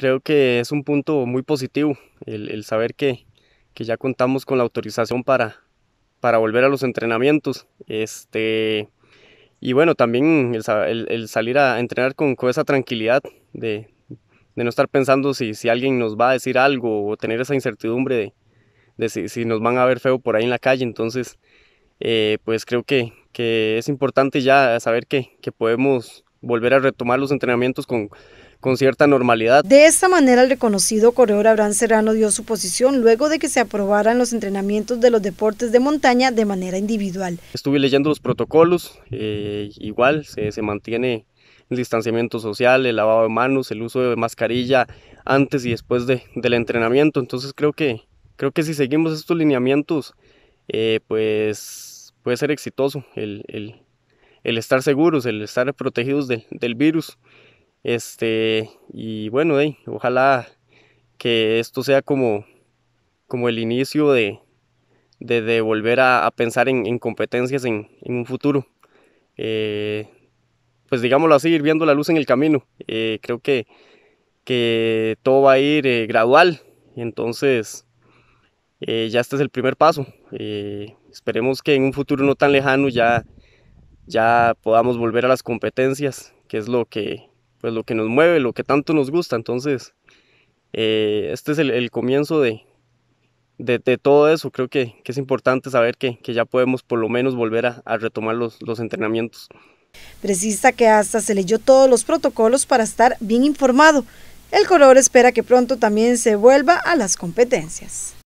creo que es un punto muy positivo el, saber que, ya contamos con la autorización para, para volver a los entrenamientos. Este, y bueno, también el, salir a entrenar con, esa tranquilidad de, no estar pensando si, si, alguien nos va a decir algo o tener esa incertidumbre de, si, nos van a ver feo por ahí en la calle. Entonces, eh, pues creo que, que, es importante ya saber que, que podemos volver a retomar los entrenamientos con, con cierta normalidad. De esta manera, el reconocido corredor Abraham Serrano dio su posición luego de que se aprobaran los entrenamientos de los deportes de montaña de manera individual. Estuve leyendo los protocolos, eh, igual se, mantiene el distanciamiento social, el lavado de manos, el uso de mascarilla antes y después del entrenamiento. Entonces creo que, creo que si seguimos estos lineamientos, eh, pues puede ser exitoso el, el, el estar seguros, el estar protegidos del, virus. Este, y bueno, ojalá que esto sea como, como el inicio de, de, volver a, pensar en, competencias en, un futuro. Eh, pues digámoslo así, ir viendo la luz en el camino. Eh, creo que, todo va a ir eh, gradual, entonces ya este es el primer paso. esperemos que en un futuro no tan lejano ya ya podamos volver a las competencias, que es lo que, pues, lo que nos mueve, lo que tanto nos gusta. Entonces, eh, este es el, comienzo de, todo eso. Creo que, es importante saber que, que, ya podemos por lo menos volver a, retomar los, los entrenamientos. Precisa que hasta se leyó todos los protocolos para estar bien informado. El color espera que pronto también se vuelva a las competencias.